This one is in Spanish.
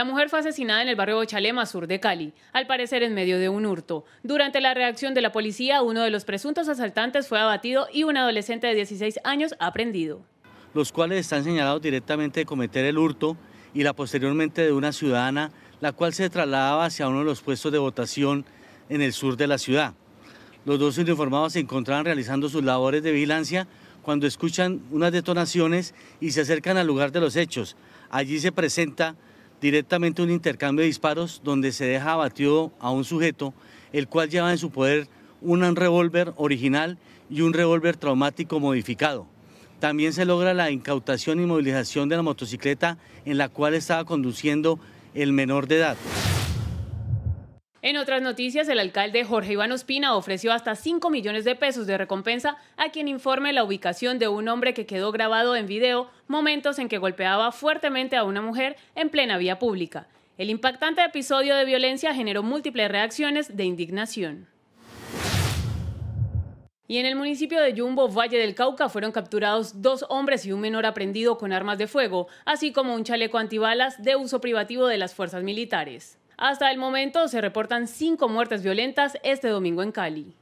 La mujer fue asesinada en el barrio Bochalema, sur de Cali, al parecer en medio de un hurto. Durante la reacción de la policía, uno de los presuntos asaltantes fue abatido y un adolescente de 16 años aprendido. Los cuales están señalados directamente de cometer el hurto y la posteriormente de una ciudadana, la cual se trasladaba hacia uno de los puestos de votación en el sur de la ciudad. Los dos uniformados se encontraban realizando sus labores de vigilancia cuando escuchan unas detonaciones y se acercan al lugar de los hechos. Allí se presenta directamente un intercambio de disparos donde se deja abatido a un sujeto, el cual lleva en su poder un revólver original y un revólver traumático modificado. También se logra la incautación y movilización de la motocicleta en la cual estaba conduciendo el menor de edad. En otras noticias, el alcalde Jorge Iván Ospina ofreció hasta 5 millones de pesos de recompensa a quien informe la ubicación de un hombre que quedó grabado en video momentos en que golpeaba fuertemente a una mujer en plena vía pública. El impactante episodio de violencia generó múltiples reacciones de indignación. Y en el municipio de Yumbo, Valle del Cauca, fueron capturados dos hombres y un menor aprendido con armas de fuego, así como un chaleco antibalas de uso privativo de las fuerzas militares. Hasta el momento se reportan cinco muertes violentas este domingo en Cali.